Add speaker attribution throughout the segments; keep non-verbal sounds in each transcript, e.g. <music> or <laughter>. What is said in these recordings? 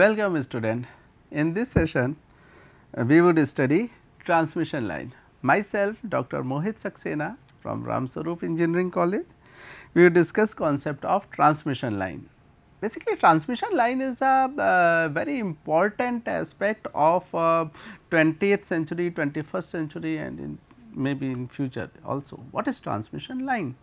Speaker 1: Welcome student. In this session, uh, we would study transmission line. Myself Dr. Mohit Saxena from Ramsarup Engineering College, we will discuss concept of transmission line. Basically transmission line is a uh, very important aspect of uh, 20th century, 21st century and in maybe in future also. What is transmission line?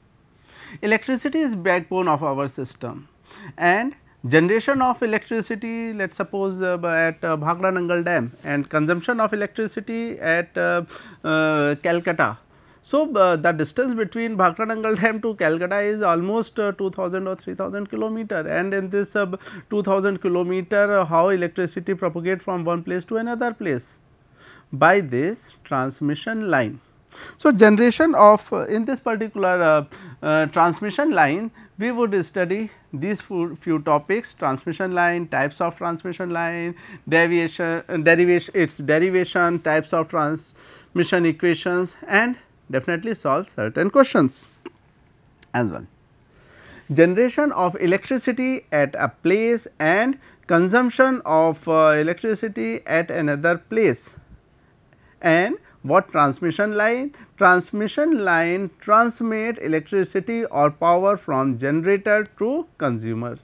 Speaker 1: Electricity is backbone of our system and generation of electricity let us suppose uh, at uh, Bhagranangal dam and consumption of electricity at uh, uh, Calcutta. So, uh, the distance between Bhagranangal dam to Calcutta is almost uh, 2000 or 3000 kilometer and in this uh, 2000 kilometer how electricity propagate from one place to another place by this transmission line. So, generation of in this particular transmission line we would study these few topics transmission line, types of transmission line, deviation, uh, derivation, its derivation, types of transmission equations and definitely solve certain questions as well. Generation of electricity at a place and consumption of uh, electricity at another place and what transmission line? Transmission line transmit electricity or power from generator to consumer.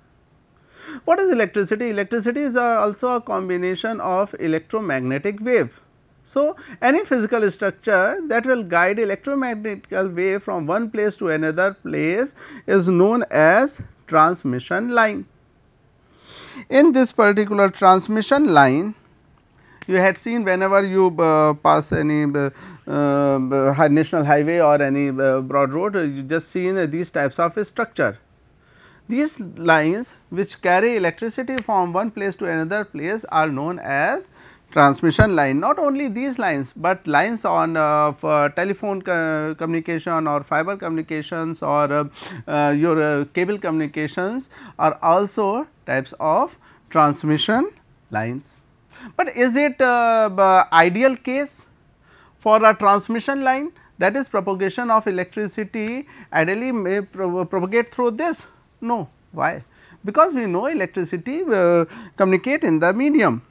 Speaker 1: What is electricity? Electricity is uh, also a combination of electromagnetic wave. So, any physical structure that will guide electromagnetic wave from one place to another place is known as transmission line. In this particular transmission line, you had seen whenever you uh, pass any uh, uh, national highway or any broad road you just seen these types of structure. These lines which carry electricity from one place to another place are known as transmission line. Not only these lines, but lines on uh, telephone co communication or fiber communications or uh, uh, your cable communications are also types of transmission lines. But is it uh, ideal case for a transmission line that is propagation of electricity ideally may pro propagate through this? No, why? Because we know electricity uh, communicate in the medium.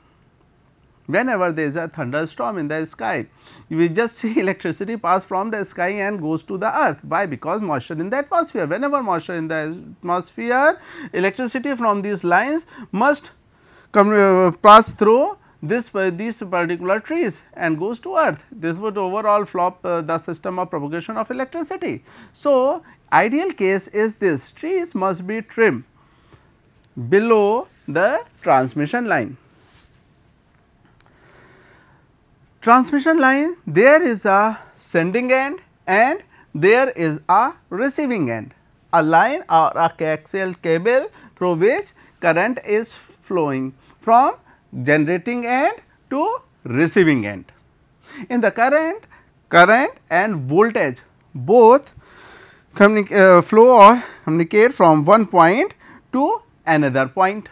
Speaker 1: Whenever there is a thunderstorm in the sky, we just <laughs> see electricity pass from the sky and goes to the earth. Why? Because moisture in the atmosphere. Whenever moisture in the atmosphere, electricity from these lines must uh, pass through this uh, these particular trees and goes to earth. This would overall flop uh, the system of propagation of electricity. So, ideal case is this trees must be trimmed below the transmission line. Transmission line there is a sending end and there is a receiving end a line or a coaxial cable through which current is flowing from generating end to receiving end. In the current, current and voltage both uh, flow or communicate from one point to another point.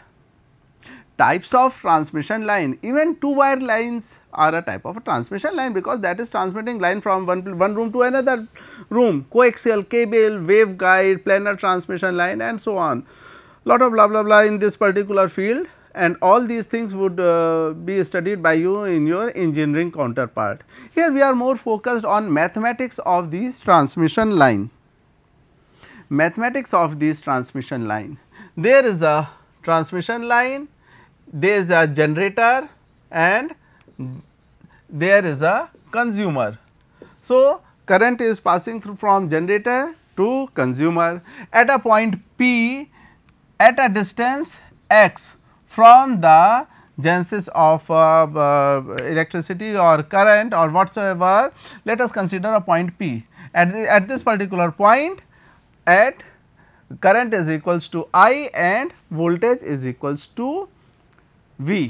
Speaker 1: Types of transmission line, even two wire lines are a type of a transmission line because that is transmitting line from one, one room to another room, coaxial cable, waveguide, planar transmission line and so on. Lot of blah blah blah in this particular field and all these things would uh, be studied by you in your engineering counterpart. Here we are more focused on mathematics of these transmission line, mathematics of these transmission line. There is a transmission line, there is a generator and there is a consumer. So, current is passing through from generator to consumer at a point P at a distance x from the genesis of uh, uh, electricity or current or whatsoever let us consider a point p at the, at this particular point at current is equals to i and voltage is equals to v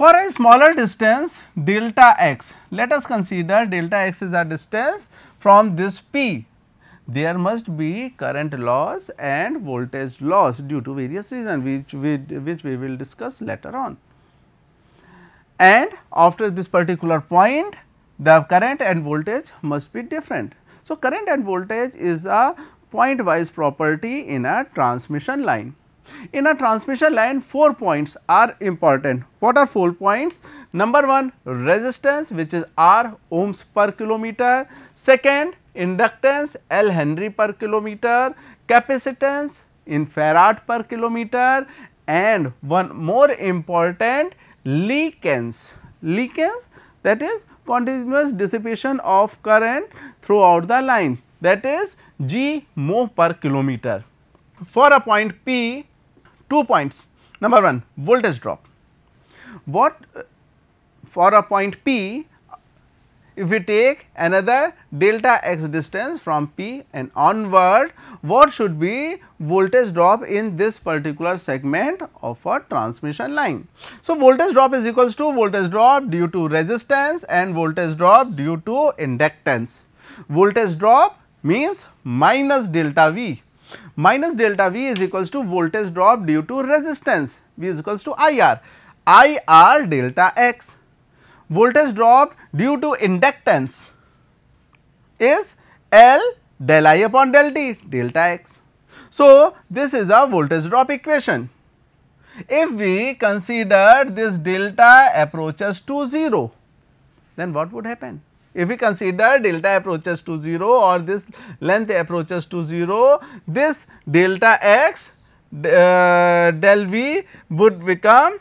Speaker 1: for a smaller distance delta x let us consider delta x is a distance from this p there must be current loss and voltage loss due to various reasons which we, which we will discuss later on. And after this particular point the current and voltage must be different. So, current and voltage is a point wise property in a transmission line. In a transmission line 4 points are important. What are 4 points? Number 1 resistance which is R ohms per kilometer, second inductance L Henry per kilometer, capacitance in farad per kilometer and one more important leakance, leakance that is continuous dissipation of current throughout the line that is G mo per kilometer. For a point P, two points. Number one, voltage drop. What uh, for a point P, if we take another delta x distance from P and onward, what should be voltage drop in this particular segment of a transmission line. So, voltage drop is equals to voltage drop due to resistance and voltage drop due to inductance. Voltage drop means minus delta V, minus delta V is equals to voltage drop due to resistance V is equals to IR, IR delta x voltage drop due to inductance is L del I upon del T delta X. So, this is a voltage drop equation. If we consider this delta approaches to 0, then what would happen? If we consider delta approaches to 0 or this length approaches to 0, this delta x uh, del v would become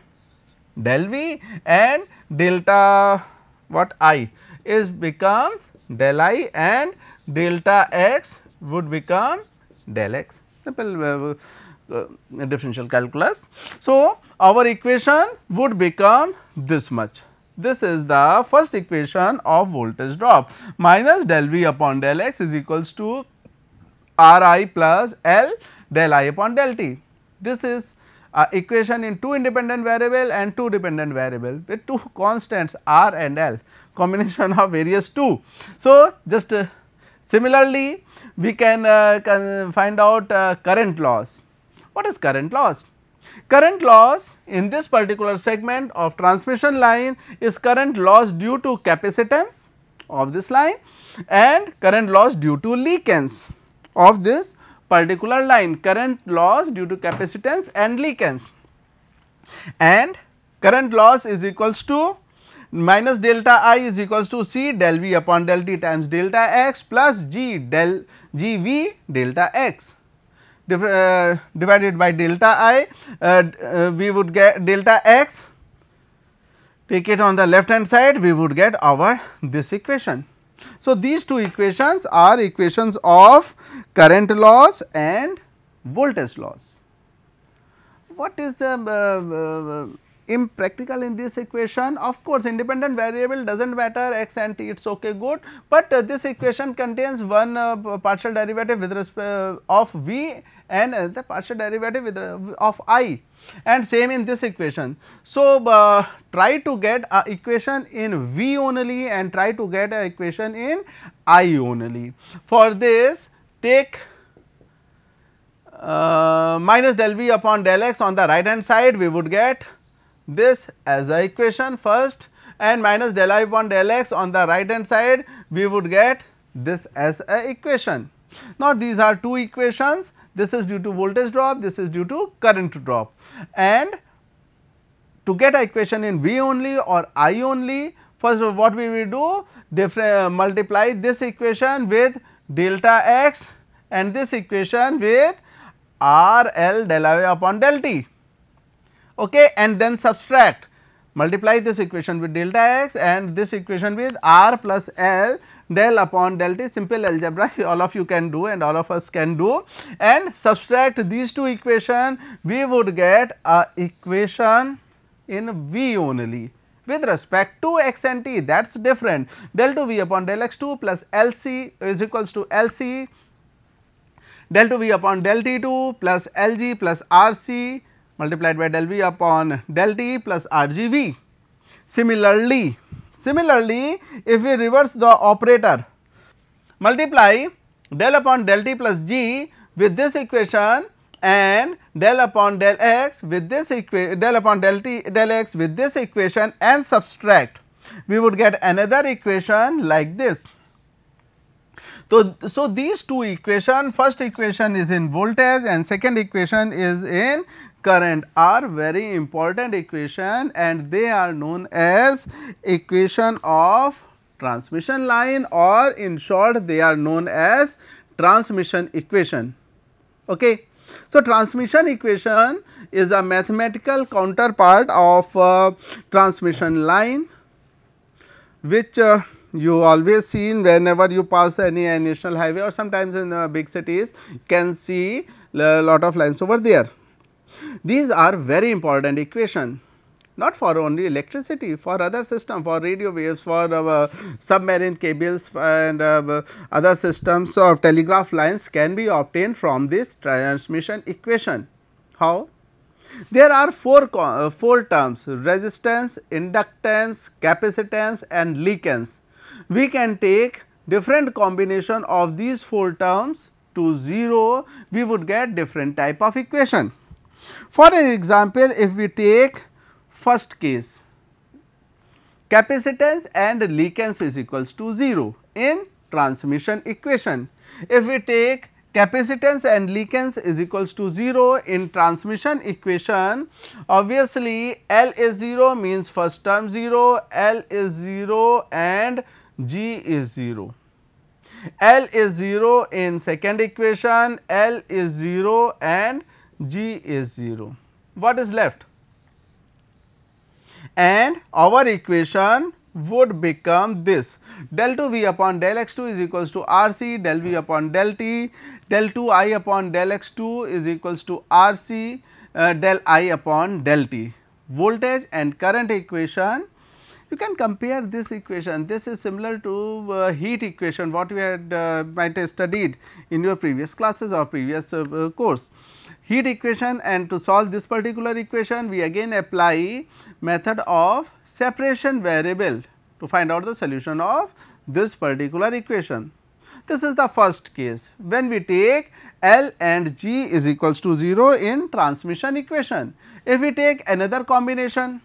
Speaker 1: del v and delta what i is becomes del i and delta x would become del x simple uh, uh, differential calculus. So, our equation would become this much. This is the first equation of voltage drop minus del V upon del x is equals to R i plus L del i upon del t. This is uh, equation in two independent variable and two dependent variable with two constants r and l combination of various two. So, just uh, similarly we can, uh, can find out uh, current loss. What is current loss? Current loss in this particular segment of transmission line is current loss due to capacitance of this line and current loss due to leakance of this particular line current loss due to capacitance and leakage and current loss is equals to minus delta i is equals to c del v upon del t times delta x plus g del g v delta x uh, divided by delta i uh, uh, we would get delta x take it on the left hand side we would get our this equation. So, these two equations are equations of current loss and voltage loss. What is uh, uh, impractical in this equation? Of course, independent variable does not matter x and t it is ok good, but uh, this equation contains one uh, partial derivative with respect uh, of v and uh, the partial derivative with, of i and same in this equation. So, uh, try to get a equation in V only and try to get an equation in I only. For this take uh, minus del V upon del x on the right hand side we would get this as a equation first and minus del i upon del x on the right hand side we would get this as a equation. Now, these are two equations this is due to voltage drop, this is due to current drop and to get equation in V only or I only first all, what we will do different uh, multiply this equation with delta x and this equation with R L del I upon del t okay and then subtract multiply this equation with delta x and this equation with R plus L del upon del t simple algebra <laughs> all of you can do and all of us can do and subtract these two equation we would get a equation in V only with respect to x and t that is different del 2 V upon del x 2 plus LC is equals to LC del 2 V upon del t 2 plus LG plus RC multiplied by del V upon del t plus RGV. Similarly, Similarly, if we reverse the operator multiply del upon del t plus g with this equation and del upon del x with this equation del upon del t del x with this equation and subtract we would get another equation like this. So, so these two equation first equation is in voltage and second equation is in current are very important equation and they are known as equation of transmission line or in short they are known as transmission equation. Okay. So, transmission equation is a mathematical counterpart of uh, transmission line which uh, you always seen whenever you pass any uh, national highway or sometimes in uh, big cities can see uh, lot of lines over there. These are very important equation not for only electricity for other system for radio waves for our submarine cables and uh, other systems of telegraph lines can be obtained from this transmission equation. How? There are four, uh, four terms resistance, inductance, capacitance and leakance. We can take different combination of these four terms to 0 we would get different type of equation. For an example, if we take first case capacitance and leakage is equals to 0 in transmission equation. If we take capacitance and leakage is equals to 0 in transmission equation obviously L is 0 means first term 0, L is 0 and G is 0. L is 0 in second equation, L is 0 and g is 0. What is left? And our equation would become this del 2 v upon del x 2 is equals to r c del v upon del t del 2 i upon del x 2 is equals to r c uh, del i upon del t. Voltage and current equation you can compare this equation this is similar to uh, heat equation what we had uh, might have studied in your previous classes or previous uh, uh, course heat equation and to solve this particular equation we again apply method of separation variable to find out the solution of this particular equation. This is the first case when we take L and G is equals to 0 in transmission equation. If we take another combination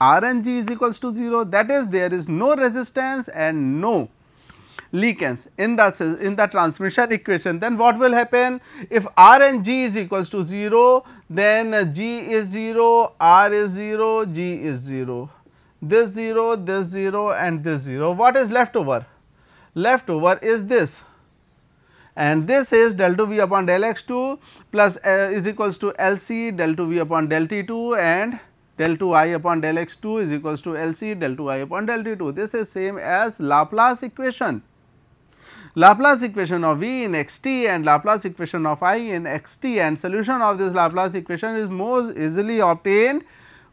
Speaker 1: R and G is equals to 0 that is there is no resistance and no Leakage in that in the transmission equation then what will happen if R and G is equals to 0 then G is 0, R is 0, G is 0 this 0, this 0 and this 0 what is left over? Left over is this and this is del 2 v upon del x 2 plus uh, is equals to L c del 2 v upon del t 2 and del 2 i upon del x 2 is equals to L c del 2 i upon del t 2. This is same as Laplace equation. Laplace equation of V in xt and Laplace equation of I in xt and solution of this Laplace equation is most easily obtained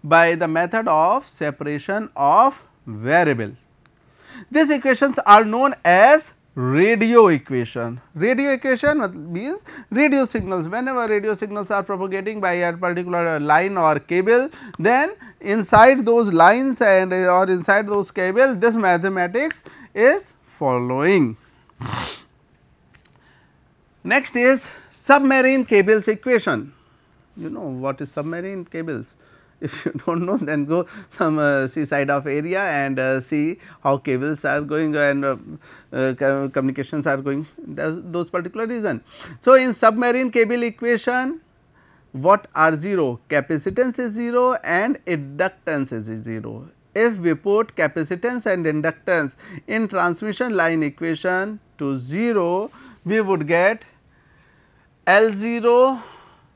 Speaker 1: by the method of separation of variable. These equations are known as radio equation. Radio equation means radio signals. Whenever radio signals are propagating by a particular line or cable, then inside those lines and or inside those cable, this mathematics is following. Next is submarine cables equation. You know what is submarine cables? <laughs> If you do not know then go some uh, see side of area and uh, see how cables are going and uh, uh communications are going That's those particular reason. So, in submarine cable equation what are 0? Capacitance is 0 and inductance is 0. If we put capacitance and inductance in transmission line equation to 0, we would get L 0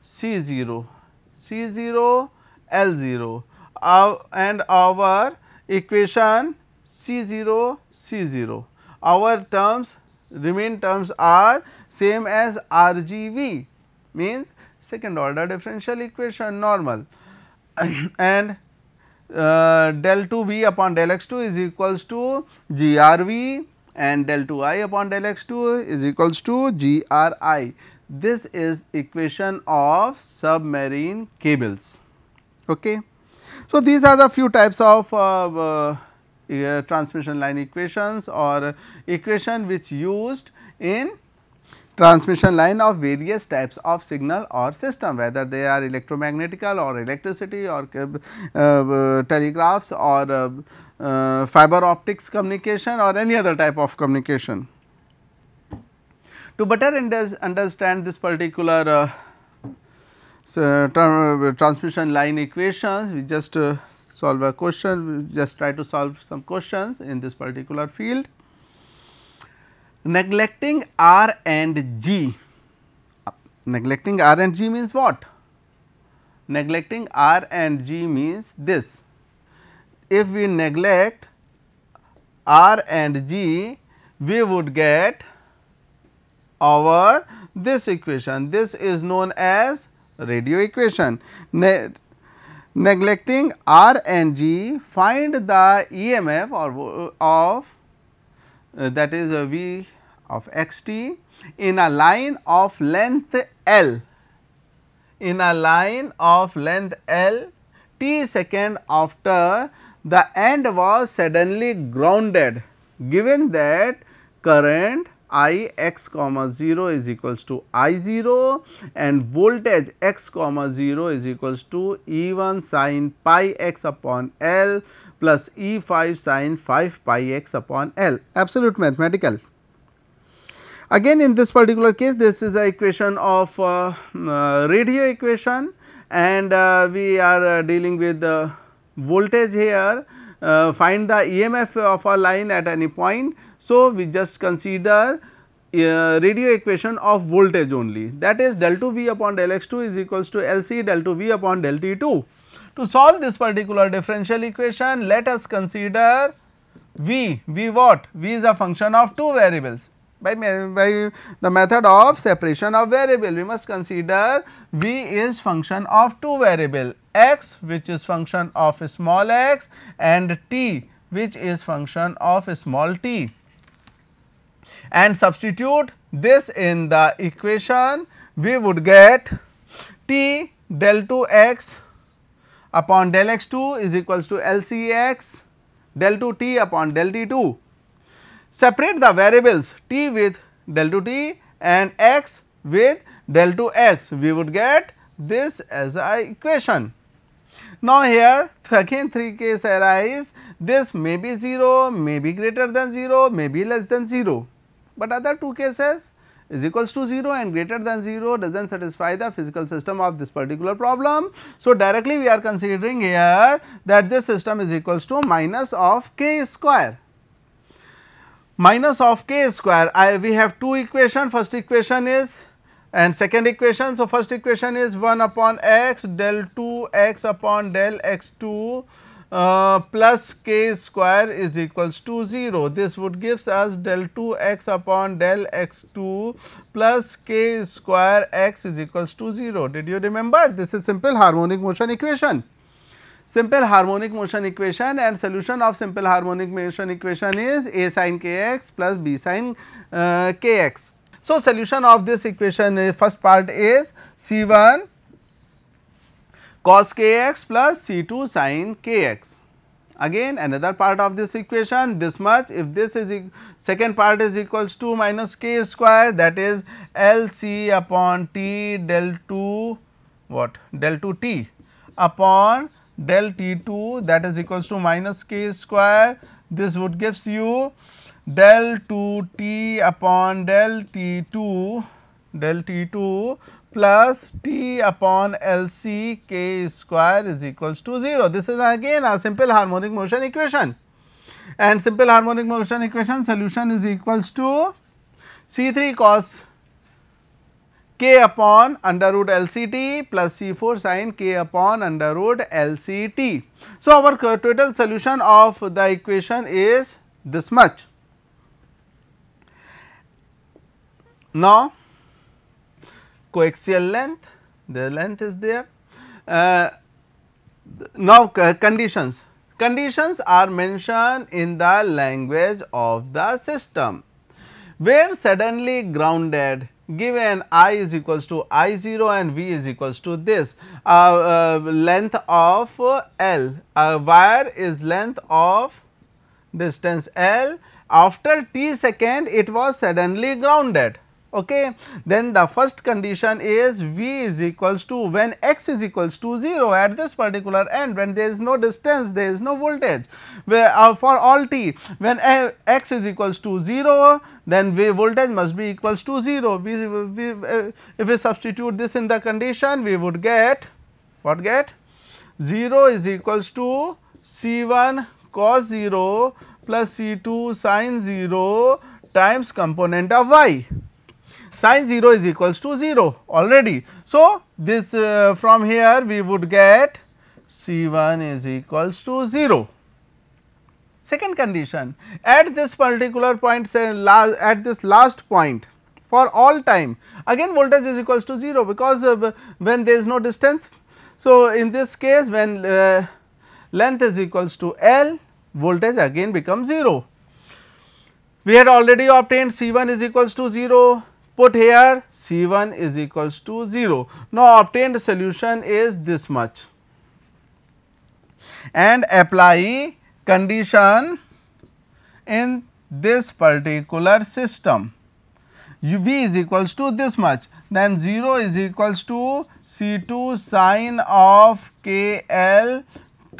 Speaker 1: C 0, C 0 L 0 uh, and our equation C 0 C 0. Our terms remain terms are same as RGV means second order differential equation normal <coughs> and uh, del 2 v upon del x 2 is equals to g r v and del 2 i upon del x 2 is equals to g r i. This is equation of submarine cables. Okay. So, these are the few types of uh, uh, transmission line equations or equation which used in transmission line of various types of signal or system whether they are electromagnetical or electricity or uh, uh telegraphs or uh, uh, fiber optics communication or any other type of communication. To better understand this particular uh, uh, transmission line equations, we just solve a question, we just try to solve some questions in this particular field neglecting R and G. Neglecting R and G means what? Neglecting R and G means this. If we neglect R and G, we would get our this equation. This is known as radio equation. Ne neglecting R and G, find the EMF or of uh, that is uh, we of xt in a line of length L, in a line of length L t second after the end was suddenly grounded given that current I x comma 0 is equals to I 0 and voltage x comma 0 is equals to E 1 sine pi x upon L plus E 5 sine 5 pi x upon L absolute mathematical. Again in this particular case this is a equation of uh, uh radio equation and uh, we are uh, dealing with the voltage here find the EMF of a line at any point. So, we just consider uh, radio equation of voltage only that is del 2 V upon del x 2 is equals to L C del 2 V upon del t 2. To solve this particular differential equation let us consider V, V what? V is a function of two variables by, by the method of separation of variable. We must consider V is function of two variable x which is function of small x and t which is function of small t and substitute this in the equation we would get t del 2 x upon del x 2 is equals to LCX del 2 t upon del t 2 Separate the variables t with del t and x with del x we would get this as a equation. Now, here again three case arise this may be 0, may be greater than 0, may be less than 0, but other two cases is equals to 0 and greater than 0 does not satisfy the physical system of this particular problem. So, directly we are considering here that this system is equals to minus of k square minus of k square I we have two equation first equation is and second equation. So, first equation is 1 upon x del 2 x upon del x 2 uh, plus k square is equals to 0. This would gives us del 2 x upon del x 2 plus k square x is equals to 0. Did you remember? This is simple harmonic motion equation simple harmonic motion equation and solution of simple harmonic motion equation is A sin kx plus B sin uh, kx. So, solution of this equation uh, first part is C1 cos kx plus C2 sin kx. Again another part of this equation this much if this is e second part is equals to minus k square that is LC upon T del 2 what del 2 T upon del T2 that is equals to minus k square. This would gives you del 2t upon del T2 del T2 plus T upon LC k square is equals to 0. This is again a simple harmonic motion equation and simple harmonic motion equation solution is equals to C3 cos k upon under root LCT plus C 4 sine k upon under root LCT. So, our total solution of the equation is this much. Now, coaxial length, the length is there. Uh, now, conditions, conditions are mentioned in the language of the system where suddenly grounded given i is equals to i 0 and v is equals to this uh, uh, length of uh, L, a uh, wire is length of distance L after t second it was suddenly grounded okay then the first condition is v is equals to when x is equals to 0 at this particular end when there is no distance there is no voltage where uh, for all t when uh, x is equals to 0 then v voltage must be equals to 0 we, we uh, if we substitute this in the condition we would get what get 0 is equals to c1 cos 0 plus c2 sin 0 times component of y sin 0 is equals to 0 already. So, this uh, from here we would get C 1 is equals to 0. Second condition at this particular point say at this last point for all time again voltage is equals to 0 because uh, when there is no distance. So, in this case when uh, length is equals to L voltage again becomes 0. We had already obtained C 1 is equals to 0, put here C1 is equals to 0. Now, obtained solution is this much and apply condition in this particular system u v is equals to this much then 0 is equals to C2 sine of KL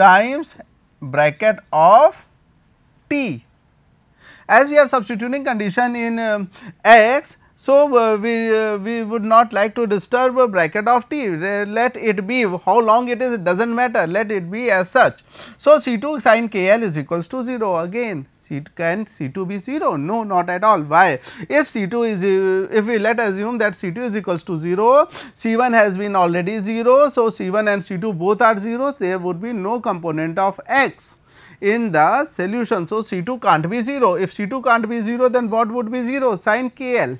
Speaker 1: times bracket of T. As we are substituting condition in um, X so, uh, we, uh, we would not like to disturb a bracket of T, let it be how long it is it does not matter, let it be as such. So, C2 sin KL is equals to 0 again C can C2 be 0? No not at all, why? If C2 is, uh, if we let assume that C2 is equals to 0, C1 has been already 0, so C1 and C2 both are 0, there would be no component of x in the solution. So, C2 can't be 0, if C2 can't be 0 then what would be 0? Sin KL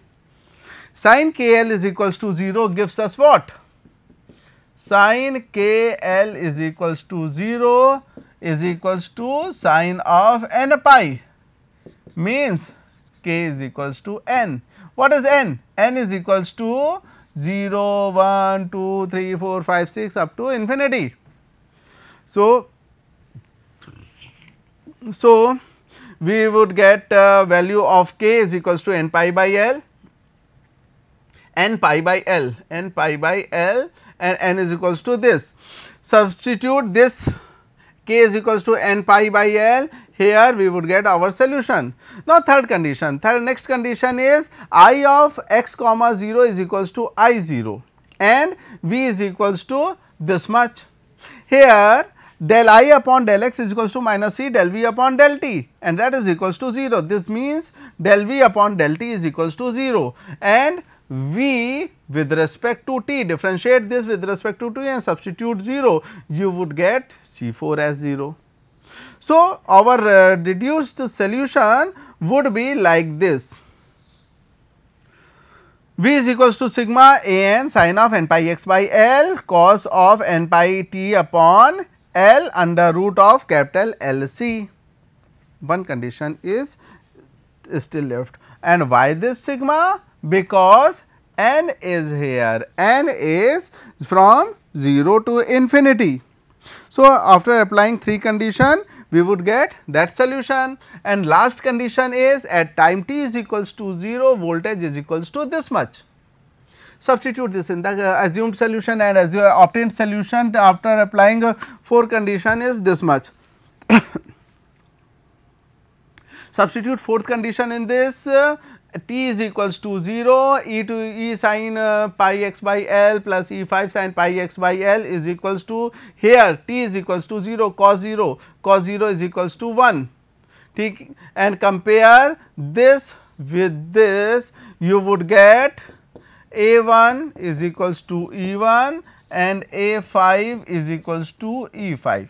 Speaker 1: sin KL is equals to 0 gives us what? Sin KL is equals to 0 is equals to sin of n pi means k is equals to n. What is n? n is equals to 0, 1, 2, 3, 4, 5, 6 up to infinity. So, so we would get uh, value of k is equals to n pi by L n pi by L, n pi by L and n is equals to this. Substitute this k is equals to n pi by L here we would get our solution. Now, third condition, third next condition is i of x comma 0 is equals to i 0 and v is equals to this much. Here del i upon del x is equals to minus c del v upon del t and that is equals to 0. This means del v upon del t is equals to 0 and V with respect to t differentiate this with respect to t and substitute 0 you would get C4 as 0. So, our uh, reduced solution would be like this V is equals to sigma a n sine of n pi x by L cos of n pi t upon L under root of capital L C. One condition is still left and why this sigma because n is here, n is from 0 to infinity. So, after applying 3 condition we would get that solution and last condition is at time t is equals to 0 voltage is equals to this much. Substitute this in the uh, assumed solution and as uh, obtained solution after applying uh, 4 condition is this much. <coughs> Substitute fourth condition in this uh, t is equals to 0 e to e sine uh, pi x by l plus e 5 sine pi x by l is equals to here t is equals to 0 cos 0 cos 0 is equals to 1 ठीक and compare this with this you would get a1 is equals to e1 and a5 is equals to e5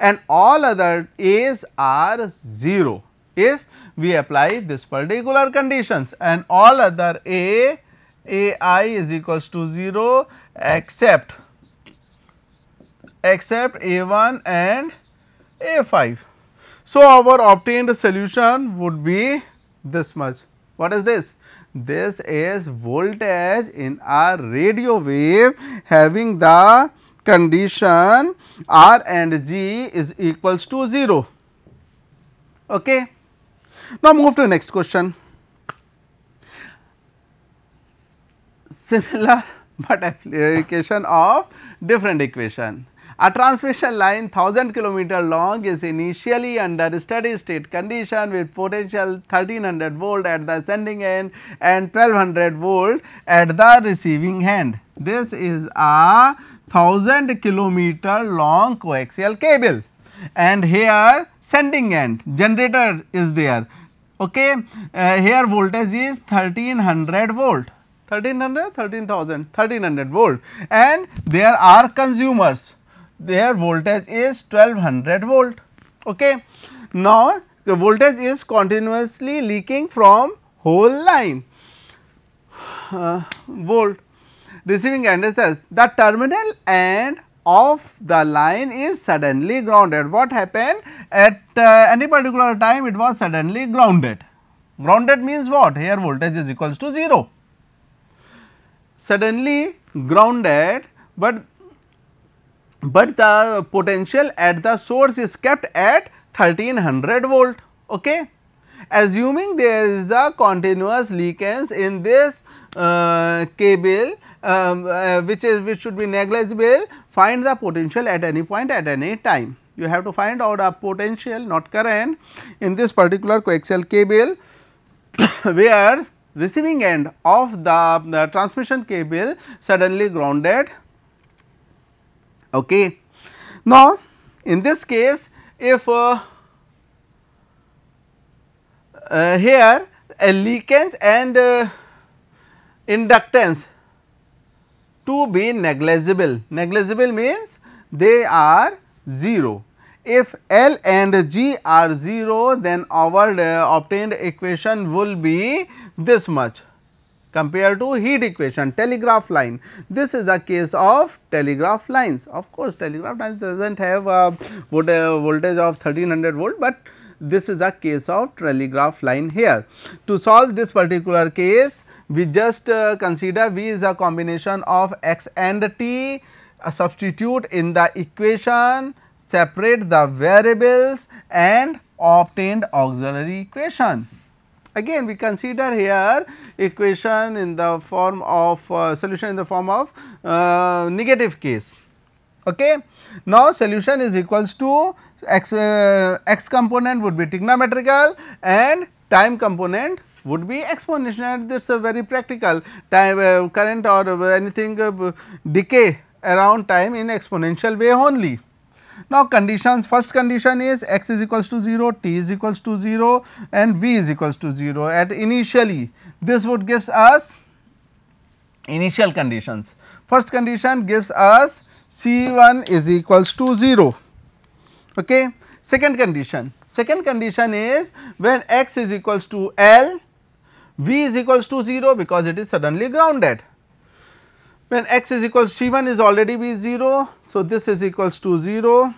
Speaker 1: and all other a's are 0 if we apply this particular conditions and all other a a i is equals to 0 except except A1 and A5. So, our obtained solution would be this much. What is this? This is voltage in our radio wave having the condition R and G is equals to 0. Okay. Now, move to next question. Similar <laughs> but application of different equation. A transmission line 1000 kilometer long is initially under steady state condition with potential 1300 volt at the sending end and 1200 volt at the receiving end. This is a 1000 kilometer long coaxial cable and here sending end generator is there okay uh, here voltage is 1300 volt 1300 13000 1300 volt and there are consumers their voltage is 1200 volt okay now the voltage is continuously leaking from whole line uh, volt receiving end is the terminal and of the line is suddenly grounded. What happened? At uh, any particular time it was suddenly grounded. Grounded means what? Here voltage is equals to 0. Suddenly grounded, but, but the potential at the source is kept at 1300 volt. Okay? Assuming there is a continuous leakage in this uh, cable um, uh, which is which should be negligible find the potential at any point at any time. You have to find out a potential not current in this particular coaxial cable <coughs> where receiving end of the, the transmission cable suddenly grounded. Okay. Now, in this case if uh, uh, here a leakage and uh, inductance to be negligible. Negligible means they are 0. If L and G are 0 then our uh, obtained equation will be this much compared to heat equation telegraph line. This is a case of telegraph lines. Of course, telegraph lines does not have a uh, uh, voltage of 1300 volt, but this is a case of telegraph line here. To solve this particular case, we just uh, consider V is a combination of x and t, uh, substitute in the equation, separate the variables and obtained auxiliary equation. Again we consider here equation in the form of uh, solution in the form of uh, negative case. Okay. Now, solution is equals to so, x, uh, x component would be trigonometrical and time component would be exponential this is a very practical time uh, current or uh, anything uh, decay around time in exponential way only. Now, conditions first condition is x is equals to 0, t is equals to 0 and v is equals to 0 at initially this would gives us initial conditions. First condition gives us C1 is equals to 0 okay. Second condition, second condition is when x is equals to L, V is equals to 0 because it is suddenly grounded. When x is equals C1 is already V 0, so this is equals to 0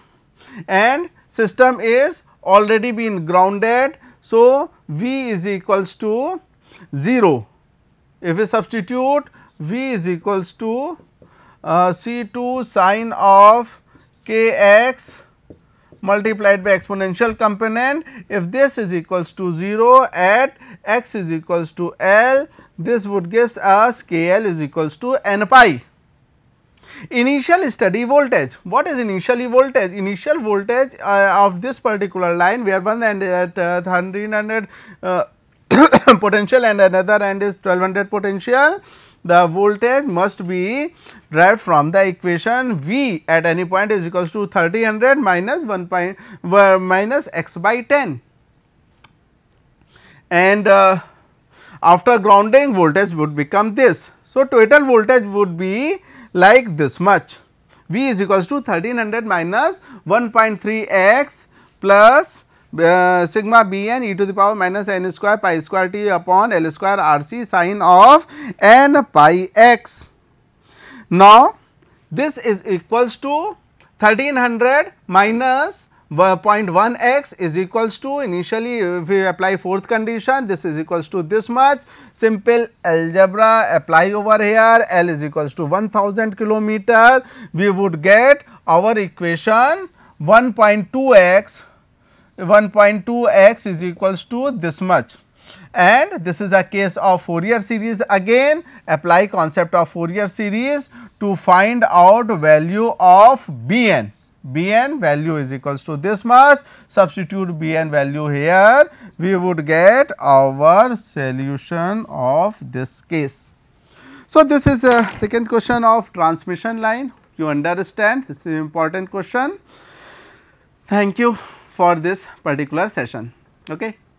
Speaker 1: and system is already been grounded. So, V is equals to 0. If we substitute V is equals to uh, C2 sine of kx multiplied by exponential component. If this is equals to 0 at x is equals to L, this would gives us KL is equals to n pi. Initial steady voltage. What is initially voltage? Initial voltage uh, of this particular line where one end at uh, 1300 uh, <coughs> potential and another end is 1200 potential the voltage must be derived from the equation V at any point is equals to 300 minus 1 point uh, minus x by 10 and uh, after grounding voltage would become this. So, total voltage would be like this much V is equals to 1300 minus 1.3 x plus uh, sigma B n e to the power minus n square pi square t upon l square rc sine of n pi x. Now, this is equals to 1300 minus uh, 0.1 x is equals to initially if we apply fourth condition this is equals to this much simple algebra apply over here L is equals to 1000 kilometer we would get our equation 1.2 x 1.2 x is equals to this much and this is a case of Fourier series again apply concept of Fourier series to find out value of Bn. Bn value is equals to this much substitute Bn value here we would get our solution of this case. So, this is a second question of transmission line you understand this is important question. Thank you for this particular session. Okay.